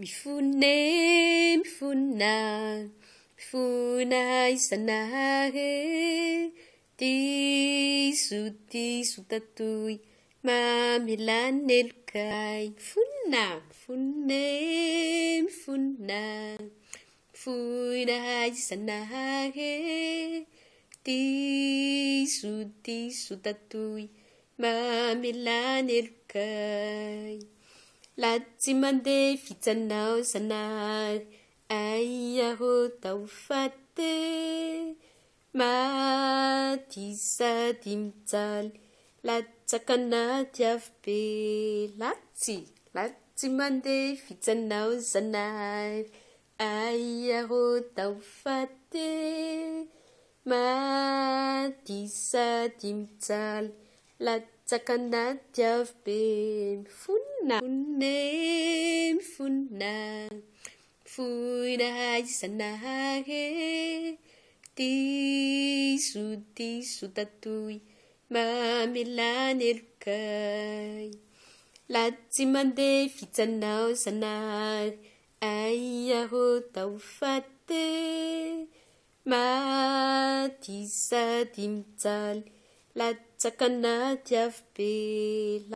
mifunnemifunina mifonaizanahahe diizoti izotatuy mamelan elogay mifunina mifonnmifona mifonahizanahhe diizutiizotatuy mamelan elogay la tsy mande vitsanao zanary ai aho daofaty madisadimijaly latsakanadyavy be latsy la tsy mande vitsanao zanahry ai ahodaofaty madisadimijaly latsakanadiavy be mifon naone mifonina mifonahay zanahahy diizo tiizotatoy mamelany elogay la tsy mande vitsanao zanahahy ai ahoda hofaty madisadi mijaly la tsakana diavo be